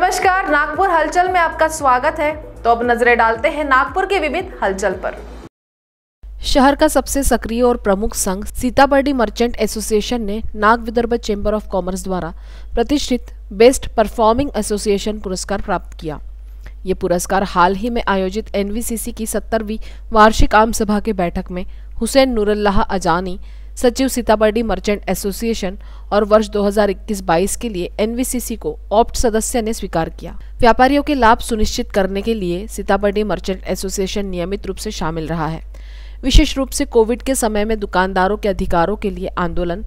नमस्कार नागपुर हलचल में आपका स्वागत है तो अब नजरें डालते हैं नागपुर के विविध हलचल पर शहर का सबसे सक्रिय और प्रमुख संघ सीताबर्डी मर्चेंट एसोसिएशन ने Nag Vidarbha chamber of commerce द्वारा प्रतिष्ठित बेस्ट परफॉर्मिंग एसोसिएशन पुरस्कार प्राप्त किया ये पुरस्कार हाल ही में आयोजित एनवीसीसी की सत्तरवीं वार्षिक आम सभा के बैठक में हुसैन नूरल्लाह अजानी सचिव सीताबर्डी मर्चेंट एसोसिएशन और वर्ष 2021-22 के लिए एनवीसीसी को ऑप्ट सदस्य ने स्वीकार किया व्यापारियों के लाभ सुनिश्चित करने के लिए सीताबर्डी मर्चेंट एसोसिएशन नियमित रूप से शामिल रहा है विशेष रूप से कोविड के समय में दुकानदारों के अधिकारों के लिए आंदोलन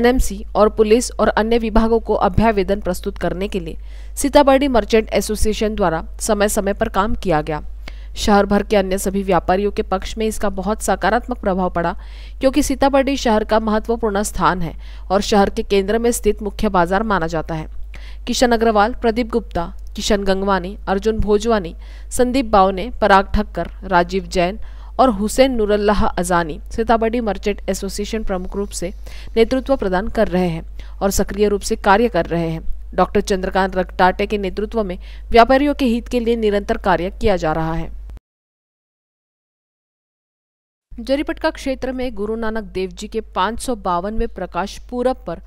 एनएमसी और पुलिस और अन्य विभागों को अभ्यावेदन प्रस्तुत करने के लिए सीताबर्डी मर्चेंट एसोसिएशन द्वारा समय समय पर काम किया गया शहर भर के अन्य सभी व्यापारियों के पक्ष में इसका बहुत सकारात्मक प्रभाव पड़ा क्योंकि सीतामढ़ी शहर का महत्वपूर्ण स्थान है और शहर के केंद्र में स्थित मुख्य बाजार माना जाता है किशन अग्रवाल प्रदीप गुप्ता किशन गंगवानी अर्जुन भोजवानी संदीप बावने पराग ठक्कर राजीव जैन और हुसैन नूरल्लाह अजानी सीतामढ़ी मर्चेंट एसोसिएशन प्रमुख रूप से नेतृत्व प्रदान कर रहे हैं और सक्रिय रूप से कार्य कर रहे हैं डॉक्टर चंद्रकांत रगटाटे के नेतृत्व में व्यापारियों के हित के लिए निरंतर कार्य किया जा रहा है जरीपटका क्षेत्र में गुरु नानक देव जी के पाँच सौ बावनवे प्रकाश पूरब पर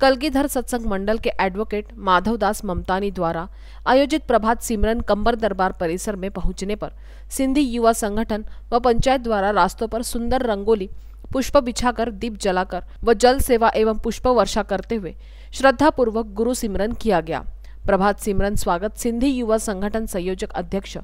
कलगीधर सत्संग मंडल के एडवोकेट माधवदास ममतानी द्वारा आयोजित प्रभात सिमरन कंबर दरबार परिसर में पहुंचने पर सिंधी युवा संगठन व पंचायत द्वारा रास्तों पर सुंदर रंगोली पुष्प बिछाकर दीप जलाकर व जल सेवा एवं पुष्प वर्षा करते हुए श्रद्धापूर्वक गुरु सिमरन किया गया प्रभात सिमरन स्वागत सिंधी युवा संगठन संयोजक अध्यक्ष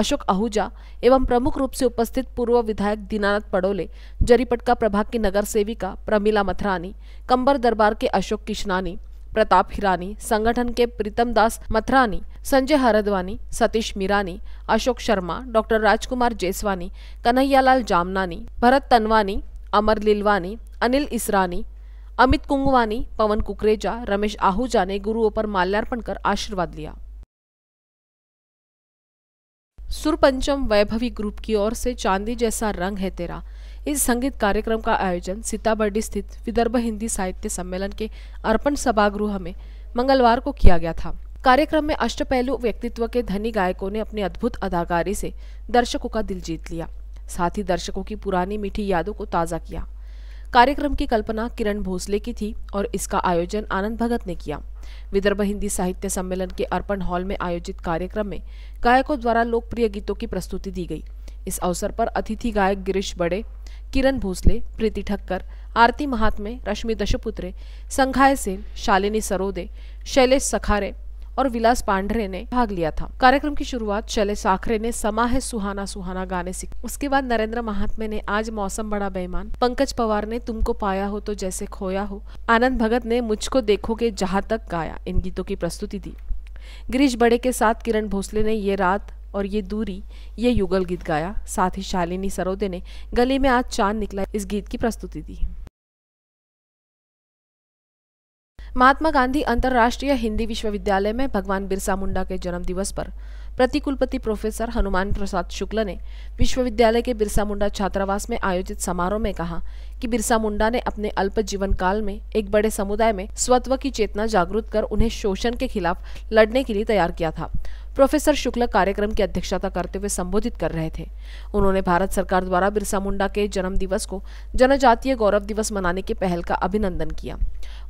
अशोक आहूजा एवं प्रमुख रूप से उपस्थित पूर्व विधायक दीनानाथ पड़ोले जरीपटका प्रभाग की नगर सेविका प्रमिला मथरानी कंबर दरबार के अशोक किशनानी प्रताप हिरानी संगठन के प्रीतम दास मथरानी संजय हरदवानी सतीश मीरानी अशोक शर्मा डॉक्टर राजकुमार जेसवानी कन्हैयालाल जामनानी भरत तनवानी अमर लिलवानी अनिल इसरानी अमित कुंगवानी पवन कुकरेजा रमेश आहूजा ने गुरुओं पर माल्यार्पण कर आशीर्वाद लिया सुरपंचम वैभवी ग्रुप की ओर से चांदी जैसा रंग है तेरा इस संगीत कार्यक्रम का आयोजन सीताबर्डी स्थित विदर्भ हिंदी साहित्य सम्मेलन के अर्पण सभागृह में मंगलवार को किया गया था कार्यक्रम में पहलू व्यक्तित्व के धनी गायकों ने अपनी अद्भुत अदाकारी से दर्शकों का दिल जीत लिया साथ ही दर्शकों की पुरानी मीठी यादों को ताज़ा किया कार्यक्रम की कल्पना किरण भोसले की थी और इसका आयोजन आनंद भगत ने किया विदर्भ हिंदी साहित्य सम्मेलन के अर्पण हॉल में आयोजित कार्यक्रम में गायकों द्वारा लोकप्रिय गीतों की प्रस्तुति दी गई इस अवसर पर अतिथि गायक गिरीश बड़े किरण भोसले प्रीति ठक्कर आरती महात्मे रश्मि दशपुत्रे संघाय सेन शालिनी सरोदे शैलेश सखारे और विलास पांडरे ने भाग लिया था कार्यक्रम की शुरुआत चले साखरे ने समा है सुहाना सुहाना गाने सीख उसके बाद नरेंद्र महात्मे ने आज मौसम बड़ा बेईमान पंकज पवार ने तुमको पाया हो तो जैसे खोया हो आनंद भगत ने मुझको देखोगे जहाँ तक गाया इन गीतों की प्रस्तुति दी गिरीश बड़े के साथ किरण भोसले ने ये रात और ये दूरी ये युगल गीत गाया साथ ही शालिनी सरोदे ने गले में आज चांद निकला इस गीत की प्रस्तुति दी महात्मा गांधी अंतर्राष्ट्रीय हिंदी विश्वविद्यालय में भगवान बिरसा मुंडा के जन्म दिवस पर प्रतिकुलपति प्रोफेसर हनुमान प्रसाद शुक्ल ने विश्वविद्यालय के बिरसा मुंडा छात्रावास में आयोजित समारोह में कहा कि बिरसा मुंडा ने अपने अल्प जीवन काल में एक बड़े समुदाय में स्वत्व की चेतना जागृत कर उन्हें शोषण के खिलाफ लड़ने के लिए तैयार किया था प्रोफेसर शुक्ल कार्यक्रम की अध्यक्षता करते हुए संबोधित कर रहे थे उन्होंने भारत सरकार द्वारा बिरसा मुंडा के जन्म दिवस को जनजातीय गौरव दिवस मनाने की पहल का अभिनंदन किया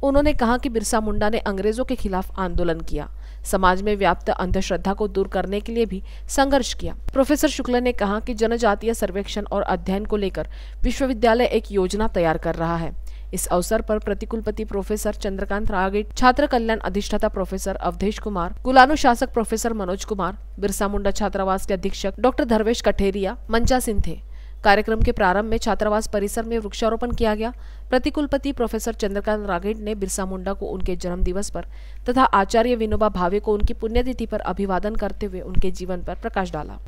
उन्होंने कहा कि बिरसा मुंडा ने अंग्रेजों के खिलाफ आंदोलन किया समाज में व्याप्त अंधश्रद्धा को दूर करने के लिए भी संघर्ष किया प्रोफेसर शुक्ला ने कहा कि जनजातीय सर्वेक्षण और अध्ययन को लेकर विश्वविद्यालय एक योजना तैयार कर रहा है इस अवसर पर प्रतिकुलपति प्रोफेसर चंद्रकांत रागे छात्र कल्याण अधिष्ठाता प्रोफेसर अवधेश कुमार कुलानुशासक प्रोफेसर मनोज कुमार बिरसा मुंडा छात्रावास के अधीक्षक डॉक्टर धर्मेश कठेरिया मंचा सिंह थे कार्यक्रम के प्रारंभ में छात्रावास परिसर में वृक्षारोपण किया गया प्रतिकुलपति प्रोफेसर चंद्रकांत रागिड ने बिरसा मुंडा को उनके जन्मदिवस पर तथा आचार्य विनोबा भावे को उनकी पुण्यतिथि पर अभिवादन करते हुए उनके जीवन पर प्रकाश डाला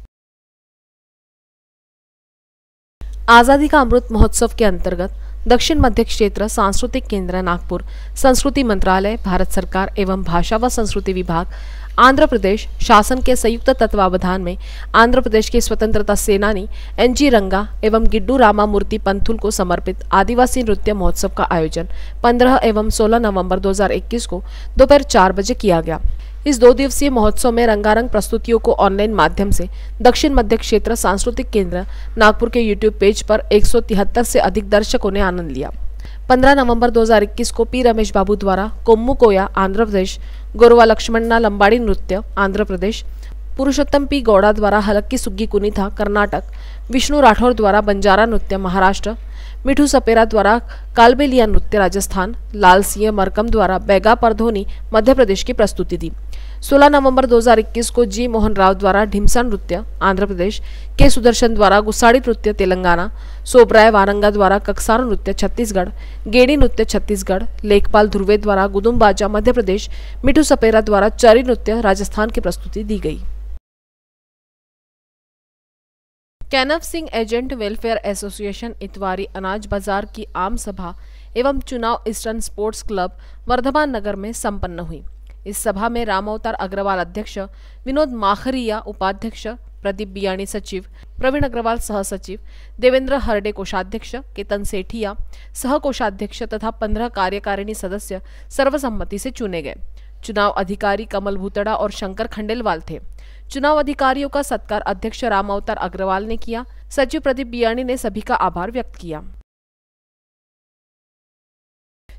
आज़ादी का अमृत महोत्सव के अंतर्गत दक्षिण मध्य क्षेत्र सांस्कृतिक केंद्र नागपुर संस्कृति मंत्रालय भारत सरकार एवं भाषा व संस्कृति विभाग आंध्र प्रदेश शासन के संयुक्त तत्वावधान में आंध्र प्रदेश के स्वतंत्रता सेनानी एन जी रंगा एवं गिड्डू रामा मूर्ति पंथुल को समर्पित आदिवासी नृत्य महोत्सव का आयोजन 15 एवं 16 नवंबर 2021 को दोपहर चार बजे किया गया इस दो दिवसीय महोत्सव में रंगारंग प्रस्तुतियों को ऑनलाइन माध्यम से दक्षिण मध्य क्षेत्र सांस्कृतिक केंद्र नागपुर के यूट्यूब पेज पर एक से अधिक दर्शकों ने आनंद लिया 15 नवंबर 2021 को पी रमेश बाबू द्वारा कोम्मू कोया आंध्र प्रदेश गोरवा लक्ष्मणना लंबाड़ी नृत्य आंध्र प्रदेश पुरुषोत्तम पी गौड़ा द्वारा हलक्की सुग्गी कुनिथा कर्नाटक विष्णु राठौर द्वारा बंजारा नृत्य महाराष्ट्र मिठू सपेरा द्वारा कालबेलिया नृत्य राजस्थान लाल सिंह मरकम द्वारा बैगा परधोनी मध्य प्रदेश की प्रस्तुति दी 16 नवंबर 2021 को जी मोहन राव द्वारा ढिमसा नृत्य आंध्र प्रदेश के सुदर्शन द्वारा गुसाड़ी नृत्य तेलंगाना सोबराय वारंगा द्वारा ककसार नृत्य छत्तीसगढ़ गेड़ी नृत्य छत्तीसगढ़ लेखपाल ध्रुवे द्वारा गुदुम्बाजा मध्य प्रदेश मिठू सपेरा द्वारा चरी नृत्य राजस्थान की प्रस्तुति दी गई कैनव Singh agent welfare association Itwari अनाज बाजार की आम सभा एवं चुनाव eastern sports club Vardhaman Nagar में संपन्न हुई इस सभा में राम अवतार अग्रवाल अध्यक्ष विनोद माखरिया उपाध्यक्ष प्रदीप बियाणी सचिव प्रवीण अग्रवाल सहसचिव देवेंद्र हरडे कोषाध्यक्ष केतन सेठिया सहकोषाध्यक्ष तथा पंद्रह कार्यकारिणी सदस्य सर्वसम्मति से चुने गए चुनाव अधिकारी कमल भूतड़ा और शंकर खंडेलवाल थे चुनाव अधिकारियों का सत्कार अध्यक्ष राम अवतार अग्रवाल ने किया सचिव प्रदीप बियाणी ने सभी का आभार व्यक्त किया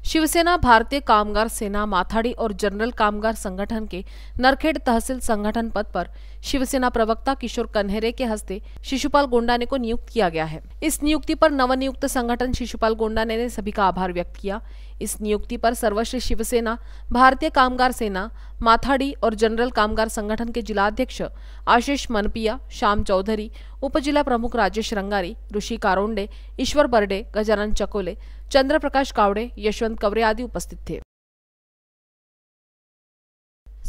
शिवसेना भारतीय कामगार सेना माथाड़ी और जनरल कामगार संगठन के नरखेड़ तहसील संगठन पद पर शिवसेना प्रवक्ता किशोर कन्हेरे के हस्ते शिशुपाल गोंडाने को नियुक्त किया गया है इस नियुक्ति पर नवनियुक्त संगठन शिशुपाल गोंडाने ने सभी का आभार व्यक्त किया इस नियुक्ति पर सर्वश्री शिवसेना भारतीय कामगार सेना माथाडी और जनरल कामगार संगठन के जिलाध्यक्ष आशीष मनपिया श्याम चौधरी उपजिला प्रमुख राजेश रंगारी ऋषि कारोंडे ईश्वर बर्डे गजानन चकोले चंद्रप्रकाश कावड़े यशवंत कवरे आदि उपस्थित थे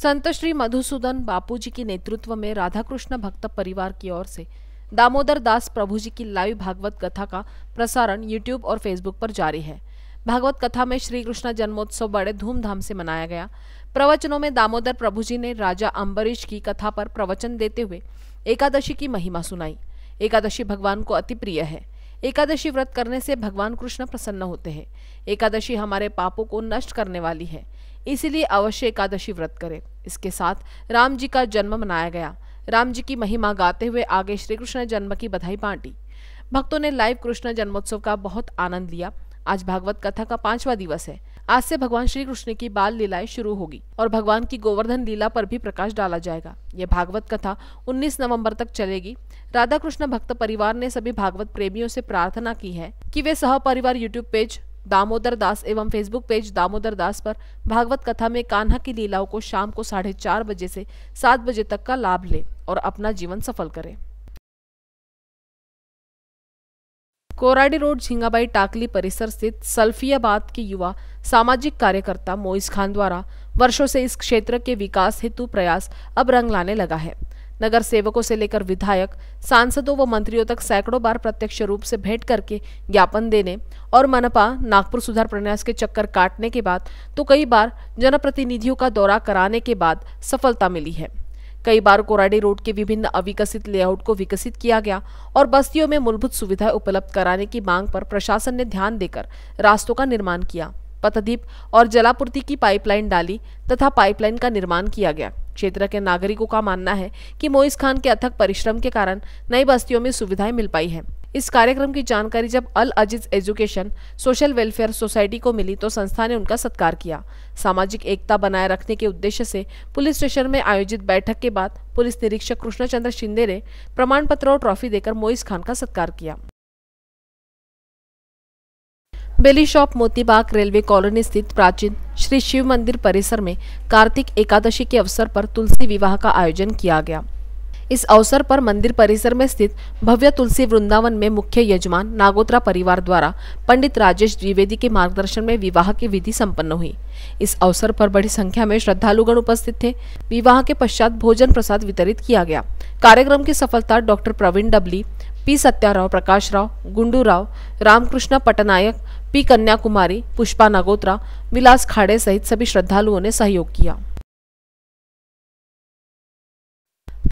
संत श्री मधुसूदन बापू जी के नेतृत्व में राधाकृष्ण भक्त परिवार की ओर से दामोदर दास प्रभु जी की लाइव भागवत कथा का प्रसारण यूट्यूब और फेसबुक पर जारी है भागवत कथा में श्री कृष्ण जन्मोत्सव बड़े धूमधाम से मनाया गया प्रवचनों में दामोदर प्रभु जी ने राजा अम्बरीश की कथा पर प्रवचन देते हुए एकादशी की महिमा सुनाई एकादशी भगवान को अति प्रिय है एकादशी व्रत करने से भगवान कृष्ण प्रसन्न होते हैं एकादशी हमारे पापों को नष्ट करने वाली है इसीलिए अवश्य एकादशी व्रत करें इसके साथ राम जी का जन्म मनाया गया राम जी की महिमा गाते हुए आगे श्री कृष्ण जन्म की बधाई बांटी भक्तों ने लाइव कृष्ण जन्मोत्सव का बहुत आनंद लिया आज भागवत कथा का पांचवा दिवस है आज से भगवान श्री कृष्ण की बाल लीलाएं शुरू होगी और भगवान की गोवर्धन लीला पर भी प्रकाश डाला जाएगा यह भागवत कथा 19 नवंबर तक चलेगी राधा कृष्ण भक्त परिवार ने सभी भागवत प्रेमियों से प्रार्थना की है कि वे सह परिवार यूट्यूब पेज दामोदर दास एवं फेसबुक पेज दामोदर दास पर भागवत कथा में कान्हा की लीलाओं को शाम को साढ़े चार बजे से सात बजे तक का लाभ ले और अपना जीवन सफल करें कोराडी रोड झिंगाबाई टाकली परिसर स्थित सल्फियाबाद के युवा सामाजिक कार्यकर्ता मोइस खान द्वारा वर्षों से इस क्षेत्र के विकास हेतु प्रयास अब रंग लाने लगा है नगर सेवकों से लेकर विधायक सांसदों व मंत्रियों तक सैकड़ों बार प्रत्यक्ष रूप से भेंट करके ज्ञापन देने और मनपा नागपुर सुधार प्रन्यास के चक्कर काटने के बाद तो कई बार जनप्रतिनिधियों का दौरा कराने के बाद सफलता मिली है कई बार कोराडी रोड के विभिन्न अविकसित लेआउट को विकसित किया गया और बस्तियों में मूलभूत सुविधाएं उपलब्ध कराने की मांग पर प्रशासन ने ध्यान देकर रास्तों का निर्माण किया पतद्वीप और जलापूर्ति की पाइपलाइन डाली तथा पाइपलाइन का निर्माण किया गया क्षेत्र के नागरिकों का मानना है कि मोइस खान के अथक परिश्रम के कारण नई बस्तियों में सुविधाएं मिल पाई है इस कार्यक्रम की जानकारी जब Al Aziz education social welfare society को मिली तो संस्था ने उनका सत्कार किया सामाजिक एकता बनाए रखने के उद्देश्य से पुलिस स्टेशन में आयोजित बैठक के बाद पुलिस निरीक्षक कृष्णचंद्र शिंदे ने प्रमाण पत्र और ट्रॉफी देकर मोइस खान का सत्कार किया बेली शॉप मोतीबाग रेलवे कॉलोनी स्थित प्राचीन श्री शिव मंदिर परिसर में कार्तिक एकादशी के अवसर पर तुलसी विवाह का आयोजन किया गया इस अवसर पर मंदिर परिसर में स्थित भव्य तुलसी वृंदावन में मुख्य यजमान नागोत्रा परिवार द्वारा पंडित राजेश द्विवेदी के मार्गदर्शन में विवाह की विधि संपन्न हुई इस अवसर पर बड़ी संख्या में श्रद्धालुगण उपस्थित थे विवाह के पश्चात भोजन प्रसाद वितरित किया गया कार्यक्रम की सफलता doctor Praveen Dabli P Satyarao Prakash Rao Gundu Rao Ramakrishna Patnaik P Kanyakumari Pushpa Nagotra Vilas Khade सहित सभी श्रद्धालुओं ने सहयोग किया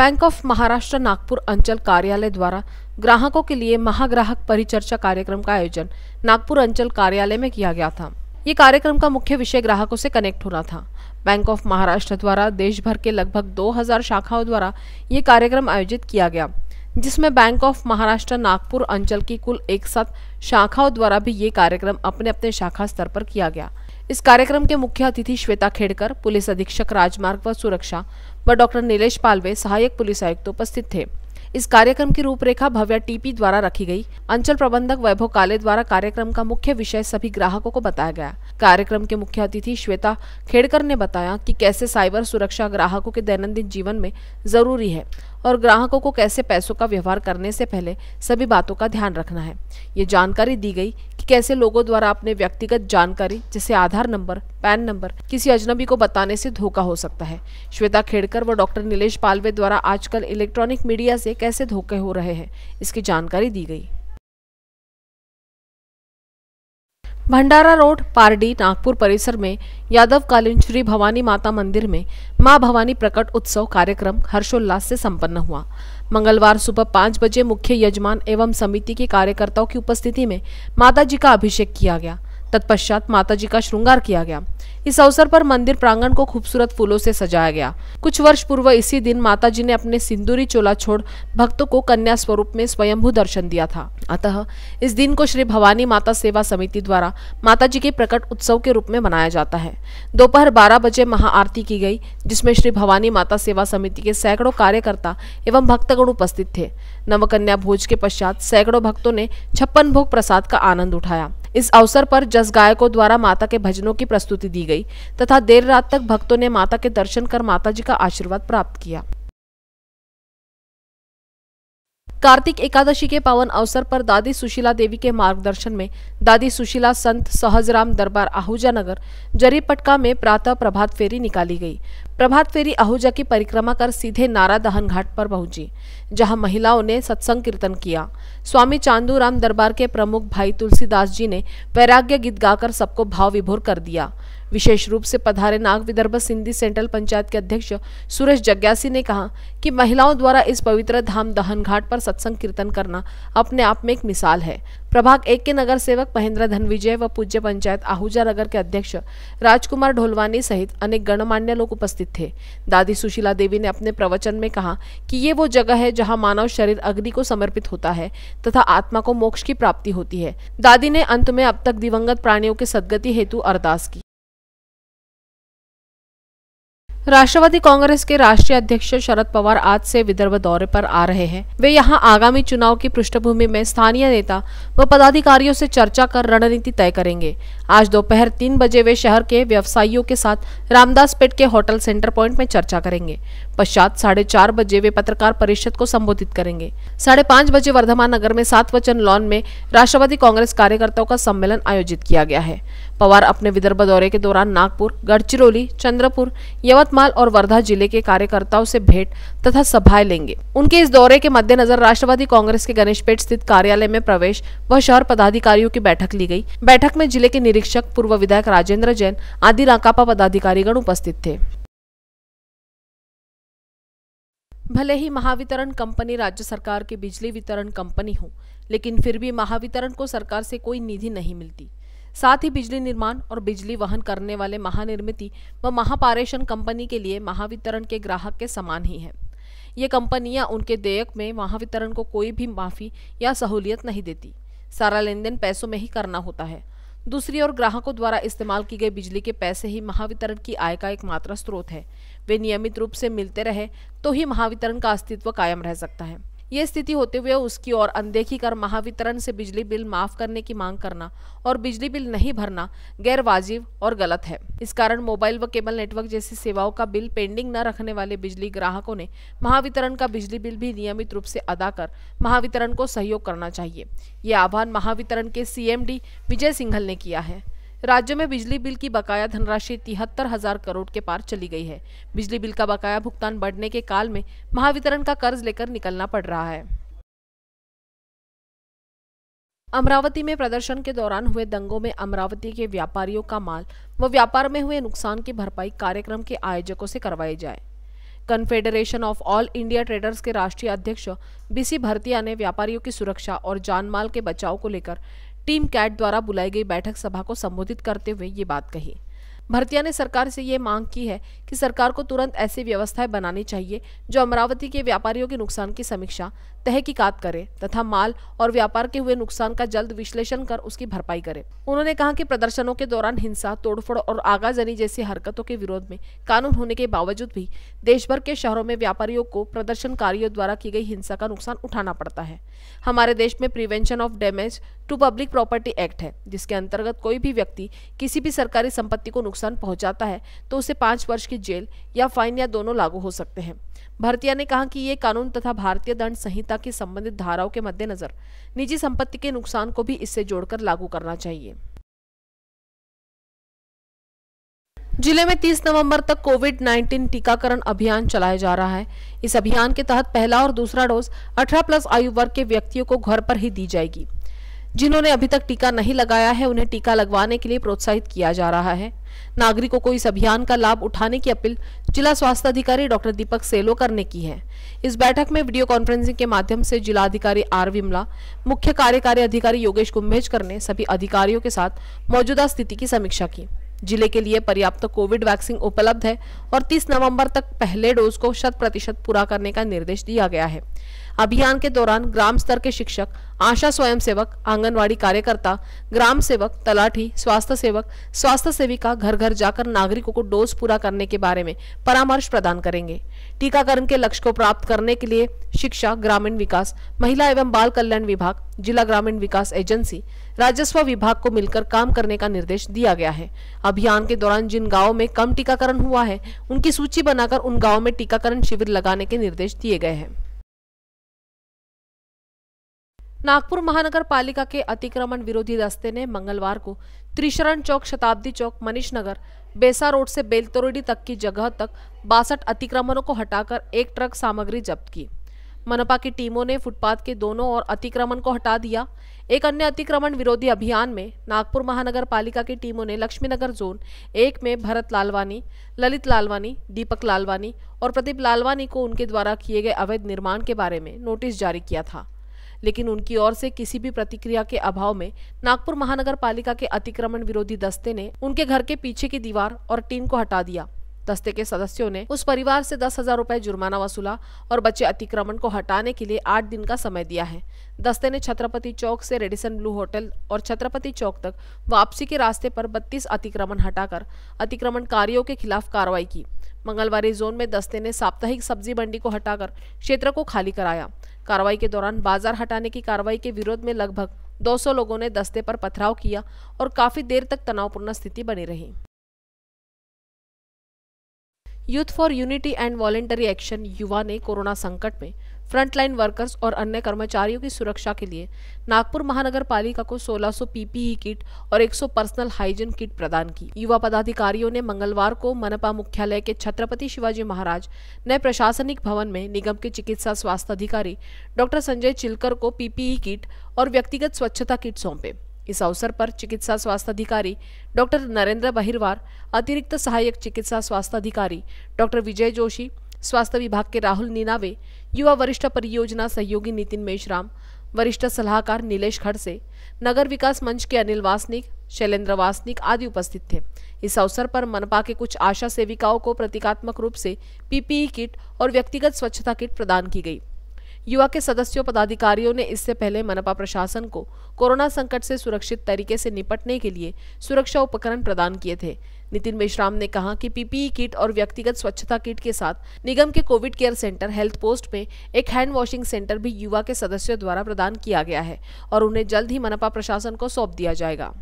बैंक ऑफ महाराष्ट्र नागपुर अंचल कार्यालय द्वारा ग्राहकों के लिए महाग्राहक परिचर्चा कार्यक्रम का आयोजन नागपुर अंचल कार्यालय में किया गया था ये कार्यक्रम का मुख्य विषय ग्राहकों से कनेक्ट होना था बैंक ऑफ महाराष्ट्र द्वारा देश भर के लगभग 2000 शाखाओं द्वारा ये कार्यक्रम आयोजित किया गया जिसमें बैंक ऑफ महाराष्ट्र नागपुर अंचल की कुल एक साथ शाखाओं द्वारा भी ये कार्यक्रम अपने अपने शाखा स्तर पर किया गया इस कार्यक्रम के मुख्य अतिथि श्वेता खेड़कर पुलिस अधीक्षक राजमार्ग व सुरक्षा व डॉक्टर नीलेश पालवे सहायक पुलिस आयुक्त उपस्थित थे इस कार्यक्रम की रूपरेखा भव्य टीपी द्वारा रखी गई अंचल प्रबंधक वैभव काले द्वारा कार्यक्रम का मुख्य विषय सभी ग्राहकों को बताया गया कार्यक्रम के मुख्य अतिथि श्वेता खेड़कर ने बताया कि कैसे साइबर सुरक्षा ग्राहकों के दैनंदिन जीवन में जरूरी है और ग्राहकों को कैसे पैसों का व्यवहार करने से पहले सभी बातों का ध्यान रखना है ये जानकारी दी गई कि कैसे लोगों द्वारा अपने व्यक्तिगत जानकारी जैसे आधार नंबर पैन नंबर किसी अजनबी को बताने से धोखा हो सकता है श्वेता खेड़कर व डॉक्टर नीलेष पालवे द्वारा आजकल इलेक्ट्रॉनिक मीडिया से कैसे धोखे हो रहे हैं इसकी जानकारी दी गई भंडारा रोड पारडी नागपुर परिसर में यादव कालीन श्री भवानी माता मंदिर में मां भवानी प्रकट उत्सव कार्यक्रम हर्षोल्लास से संपन्न हुआ मंगलवार सुबह पाँच बजे मुख्य यजमान एवं समिति के कार्यकर्ताओं की उपस्थिति में माता जी का अभिषेक किया गया तत्पश्चात माता जी का श्रृंगार किया गया इस अवसर पर मंदिर प्रांगण को खूबसूरत फूलों से सजाया गया कुछ वर्ष पूर्व इसी दिन माता जी ने अपने सिंदूरी चोला छोड़ भक्तों को कन्या स्वरूप में स्वयंभू दर्शन दिया था अतः इस दिन को श्री भवानी माता सेवा समिति द्वारा माता जी के प्रकट उत्सव के रूप में मनाया जाता है दोपहर बारह बजे महाआरती की गई जिसमें श्री भवानी माता सेवा समिति के सैकड़ों कार्यकर्ता एवं भक्तगण उपस्थित थे नवकन्या भोज के पश्चात सैकड़ों भक्तों ने छप्पन भोग प्रसाद का आनंद उठाया इस अवसर पर जस गायकों द्वारा माता के भजनों की प्रस्तुति दी गई तथा देर रात तक भक्तों ने माता के दर्शन कर माता जी का आशीर्वाद प्राप्त किया कार्तिक एकादशी के पावन अवसर पर दादी सुशीला देवी के मार्गदर्शन में दादी सुशीला संत सहजराम दरबार आहूजा नगर जरीपटका में प्रातः प्रभात फेरी निकाली गई प्रभात फेरी आहूजा की परिक्रमा कर सीधे नारा दहन घाट पर पहुंची जहां महिलाओं ने सत्संग कीर्तन किया स्वामी चांदू राम दरबार के प्रमुख भाई तुलसीदास जी ने वैराग्य गीत गाकर सबको भाव विभोर कर दिया विशेष रूप से पधारे नाग विदर्भ सिंधी सेंट्रल पंचायत के अध्यक्ष सुरेश जग्यासी ने कहा कि महिलाओं द्वारा इस पवित्र धाम दहन घाट पर सत्संग कीर्तन करना अपने आप में एक मिसाल है प्रभाग एक के नगर सेवक महेंद्र धनविजय व पूज्य पंचायत आहूजा नगर के अध्यक्ष राजकुमार ढोलवानी सहित अनेक गणमान्य लोग उपस्थित थे दादी सुशीला देवी ने अपने प्रवचन में कहा कि ये वो जगह है जहाँ मानव शरीर अग्नि को समर्पित होता है तथा आत्मा को मोक्ष की प्राप्ति होती है दादी ने अंत में अब तक दिवंगत प्राणियों के सदगति हेतु अरदास की राष्ट्रवादी कांग्रेस के राष्ट्रीय अध्यक्ष शरद पवार आज से विदर्भ दौरे पर आ रहे हैं वे यहां आगामी चुनाव की पृष्ठभूमि में स्थानीय नेता व पदाधिकारियों से चर्चा कर रणनीति तय करेंगे आज दोपहर तीन बजे वे शहर के व्यवसायियों के साथ रामदास पेट के होटल सेंटर पॉइंट में चर्चा करेंगे पश्चात साढ़े चार बजे वे पत्रकार परिषद को संबोधित करेंगे साढ़े पाँच बजे वर्धमान नगर में सात वचन लॉन में राष्ट्रवादी कांग्रेस कार्यकर्ताओं का सम्मेलन आयोजित किया गया है पवार अपने विदर्भ दौरे के दौरान नागपुर गढ़चिरौली चंद्रपुर यवतमाल और वर्धा जिले के कार्यकर्ताओं से भेंट तथा सभाएं लेंगे उनके इस दौरे के मद्देनजर राष्ट्रवादी कांग्रेस के गणेशपेट स्थित कार्यालय में प्रवेश व शहर पदाधिकारियों की बैठक ली गई बैठक में जिले के निरीक्षक पूर्व विधायक राजेंद्र जैन आदि राकापा पदाधिकारीगण उपस्थित थे भले ही महावितरण कंपनी राज्य सरकार की बिजली वितरण कंपनी हो लेकिन फिर भी महावितरण को सरकार से कोई निधि नहीं मिलती साथ ही बिजली निर्माण और बिजली वहन करने वाले महानिर्मिति व महापारेषण कंपनी के लिए महावितरण के ग्राहक के समान ही है ये कंपनियां उनके देयक में महावितरण को कोई भी माफी या सहूलियत नहीं देती सारा लेन देन पैसों में ही करना होता है दूसरी ओर ग्राहकों द्वारा इस्तेमाल की गई बिजली के पैसे ही महावितरण की आय का एकमात्र स्रोत है वे नियमित रूप से मिलते रहे तो ही महावितरण का अस्तित्व कायम रह सकता है ये स्थिति होते हुए उसकी ओर अनदेखी कर महावितरण से बिजली बिल माफ करने की मांग करना और बिजली बिल नहीं भरना गैर वाजिब और गलत है इस कारण मोबाइल व केबल नेटवर्क जैसी सेवाओं का बिल पेंडिंग न रखने वाले बिजली ग्राहकों ने महावितरण का बिजली बिल भी नियमित रूप से अदा कर महावितरण को सहयोग करना चाहिए ये आह्वान महावितरण के सीएमडी विजय सिंघल ने किया है राज्य में बिजली बिल की बकाया धनराशि तिहत्तर हजार करोड़ के पार चली गई है बिजली बिल का बकाया भुगतान बढ़ने के काल में महावितरण का कर्ज लेकर निकलना पड़ रहा है अमरावती में प्रदर्शन के दौरान हुए दंगों में अमरावती के व्यापारियों का माल व व्यापार में हुए नुकसान की भरपाई कार्यक्रम के आयोजकों से करवाई जाए confederation of all India traders के राष्ट्रीय अध्यक्ष बीसी भरतिया ने व्यापारियों की सुरक्षा और जानमाल के बचाव को लेकर टीम कैट द्वारा बुलाई गई बैठक सभा को संबोधित करते हुए ये बात कही भरतिया ने सरकार से ये मांग की है कि सरकार को तुरंत ऐसी व्यवस्थाएं बनानी चाहिए जो अमरावती के व्यापारियों के नुकसान की समीक्षा तहकीकात करे तथा माल और व्यापार के हुए नुकसान का जल्द विश्लेषण कर उसकी भरपाई करे उन्होंने कहा कि प्रदर्शनों के दौरान हिंसा तोड़फोड़ और आगाजनी जैसी हरकतों के विरोध में कानून होने के बावजूद भी देश भर के शहरों में व्यापारियों को प्रदर्शनकारियों द्वारा की गई हिंसा का नुकसान उठाना पड़ता है हमारे देश में prevention of damage to public property act है जिसके अंतर्गत कोई भी व्यक्ति किसी भी सरकारी संपत्ति को नुकसान पहुंचाता है तो उसे पांच वर्ष की जेल या फाइन या दोनों लागू हो सकते हैं भारतीय ने कहा कि ये कानून तथा भारतीय दंड संहिता संहिता की संबंधित धाराओं के मद्देनजर निजी संपत्ति के नुकसान को भी इससे जोड़कर लागू करना चाहिए जिले में 30 नवंबर तक कोविड 19 टीकाकरण अभियान चलाया जा रहा है इस अभियान के तहत पहला और दूसरा डोज 18 प्लस आयु वर्ग के व्यक्तियों को घर पर ही दी जाएगी जिन्होंने अभी तक टीका नहीं लगाया है उन्हें टीका लगवाने के लिए प्रोत्साहित किया जा रहा है नागरिकों को इस अभियान का लाभ उठाने की अपील जिला स्वास्थ्य अधिकारी डॉक्टर दीपक सेलोकर ने की है इस बैठक में वीडियो कॉन्फ्रेंसिंग के माध्यम से जिलाधिकारी आर विमला मुख्य कार्यकारी अधिकारी योगेश कुंभेजकर ने सभी अधिकारियों के साथ मौजूदा स्थिति की समीक्षा की जिले के लिए पर्याप्त कोविड वैक्सीन उपलब्ध है और 30 नवंबर तक पहले डोज को शत प्रतिशत पूरा करने का निर्देश दिया गया है अभियान के दौरान ग्राम स्तर के शिक्षक आशा स्वयंसेवक आंगनवाड़ी कार्यकर्ता ग्राम सेवक तलाठी स्वास्थ्य सेवक स्वास्थ्य सेविका घर घर जाकर नागरिकों को डोज पूरा करने के बारे में परामर्श प्रदान करेंगे टीकाकरण के लक्ष्य को प्राप्त करने के लिए शिक्षा ग्रामीण विकास महिला एवं बाल कल्याण विभाग जिला ग्रामीण विकास एजेंसी राजस्व विभाग को मिलकर काम करने का निर्देश दिया गया है अभियान के दौरान जिन गाँव में कम टीकाकरण हुआ है उनकी सूची बनाकर उन गाँव में टीकाकरण शिविर लगाने के निर्देश दिए गए हैं नागपुर महानगर पालिका के अतिक्रमण विरोधी दस्ते ने मंगलवार को त्रिशरण चौक शताब्दी चौक मनीष नगर बेसा रोड से बेलतरोडी तक की जगह तक बासठ अतिक्रमणों को हटाकर एक ट्रक सामग्री जब्त की मनपा की टीमों ने फुटपाथ के दोनों और अतिक्रमण को हटा दिया एक अन्य अतिक्रमण विरोधी अभियान में नागपुर महानगर पालिका की टीमों ने लक्ष्मीनगर जोन एक में भरत लालवानी ललित लालवानी दीपक लालवानी और प्रदीप लालवानी को उनके द्वारा किए गए अवैध निर्माण के बारे में नोटिस जारी किया था लेकिन उनकी ओर से किसी भी प्रतिक्रिया के अभाव में नागपुर महानगर पालिका के अतिक्रमण विरोधी दस्ते ने उनके घर के पीछे की दीवार और टीन को हटा दिया दस्ते के सदस्यों ने उस परिवार से दस हजार रूपए जुर्माना वसूला और बच्चे अतिक्रमण को हटाने के लिए आठ दिन का समय दिया है दस्ते ने छत्रपति चौक से रेडिसन ब्लू होटल और छत्रपति चौक तक वापसी के रास्ते पर बत्तीस अतिक्रमण हटाकर अतिक्रमणकारियों के खिलाफ कार्रवाई की मंगलवार जोन में दस्ते ने साप्ताहिक सब्जी मंडी को हटाकर क्षेत्र को खाली कराया कार्रवाई के दौरान बाजार हटाने की कार्रवाई के विरोध में लगभग 200 लोगों ने दस्ते पर पथराव किया और काफी देर तक तनावपूर्ण स्थिति बनी रही youth for unity and voluntary action युवा ने कोरोना संकट में फ्रंटलाइन वर्कर्स और अन्य कर्मचारियों की सुरक्षा के लिए नागपुर महानगर पालिका को 1600 पीपीई किट और 100 पर्सनल हाइजीन किट प्रदान की युवा पदाधिकारियों ने मंगलवार को मनपा मुख्यालय के छत्रपति शिवाजी महाराज नए प्रशासनिक भवन में निगम के चिकित्सा स्वास्थ्य अधिकारी डॉक्टर संजय चिलकर को पीपीई किट और व्यक्तिगत स्वच्छता किट सौंपे इस अवसर पर चिकित्सा स्वास्थ्य अधिकारी डॉक्टर नरेंद्र बहिरवार अतिरिक्त सहायक चिकित्सा स्वास्थ्य अधिकारी डॉक्टर विजय जोशी स्वास्थ्य विभाग के राहुल नीनावे युवा वरिष्ठ परियोजना सहयोगी नितिन मेशराम वरिष्ठ सलाहकार नीलेश खड़से नगर विकास मंच के अनिल वासनिक शैलेंद्र वासनिक आदि उपस्थित थे इस अवसर पर मनपा के कुछ आशा सेविकाओं को प्रतीकात्मक रूप से पीपीई किट और व्यक्तिगत स्वच्छता किट प्रदान की गई युवा के सदस्यों पदाधिकारियों ने इससे पहले मनपा प्रशासन को कोरोना संकट से सुरक्षित तरीके से निपटने के लिए सुरक्षा उपकरण प्रदान किए थे नितिन मेश्राम ने कहा कि पीपीई किट और व्यक्तिगत स्वच्छता किट के साथ निगम के covid care centre health post में एक हैंड वॉशिंग सेंटर भी युवा के सदस्यों द्वारा प्रदान किया गया है और उन्हें जल्द ही मनपा प्रशासन को सौंप दिया जाएगा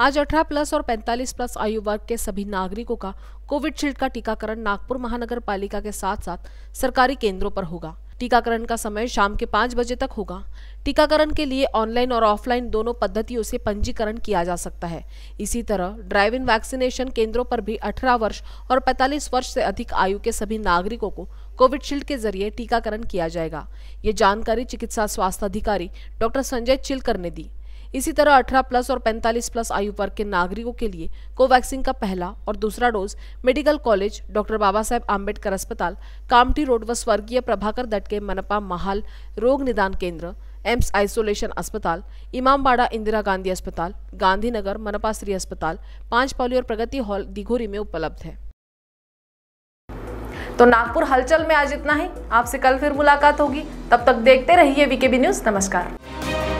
आज 18 प्लस और 45 प्लस आयु वर्ग के सभी नागरिकों का कोविडशील्ड का टीकाकरण नागपुर महानगर पालिका के साथ साथ सरकारी केंद्रों पर होगा टीकाकरण का समय शाम के पाँच बजे तक होगा टीकाकरण के लिए ऑनलाइन और ऑफलाइन दोनों पद्धतियों से पंजीकरण किया जा सकता है इसी तरह ड्राइव इन वैक्सीनेशन केंद्रों पर भी 18 वर्ष और 45 वर्ष से अधिक आयु के सभी नागरिकों को कोविडशील्ड के जरिए टीकाकरण किया जाएगा ये जानकारी चिकित्सा स्वास्थ्य अधिकारी डॉक्टर संजय चिलकर ने दी इसी तरह 18 प्लस और 45 प्लस आयु वर्ग के नागरिकों के लिए कोवैक्सीन का पहला और दूसरा dose medical college doctor Baba Saheb Ambedkar अस्पताल कामटी रोड व स्वर्गीय प्रभाकर दट के मनपा महाल रोग निदान केंद्र एम्स आइसोलेशन अस्पताल इमामबाड़ा इंदिरा गांधी अस्पताल गांधीनगर मनपा श्री अस्पताल पांच पाली और प्रगति हॉल दिघोरी में उपलब्ध है तो नागपुर हलचल में आज इतना ही आपसे कल फिर मुलाकात होगी तब तक देखते रहिए वीकेबी न्यूज नमस्कार